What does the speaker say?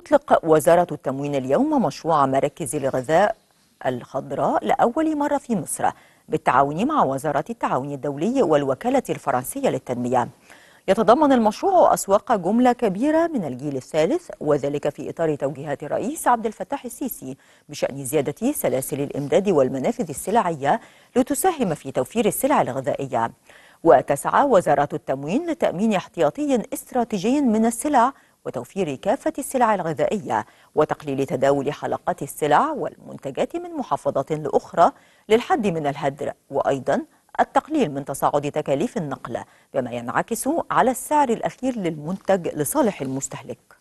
تطلق وزارة التموين اليوم مشروع مراكز الغذاء الخضراء لأول مرة في مصر بالتعاون مع وزارة التعاون الدولي والوكالة الفرنسية للتنمية يتضمن المشروع أسواق جملة كبيرة من الجيل الثالث وذلك في إطار توجيهات الرئيس عبد الفتاح السيسي بشأن زيادة سلاسل الإمداد والمنافذ السلعية لتساهم في توفير السلع الغذائية وتسعى وزارة التموين لتأمين احتياطي استراتيجي من السلع وتوفير كافة السلع الغذائية وتقليل تداول حلقات السلع والمنتجات من محافظة لأخرى للحد من الهدر وأيضا التقليل من تصاعد تكاليف النقل بما ينعكس على السعر الأخير للمنتج لصالح المستهلك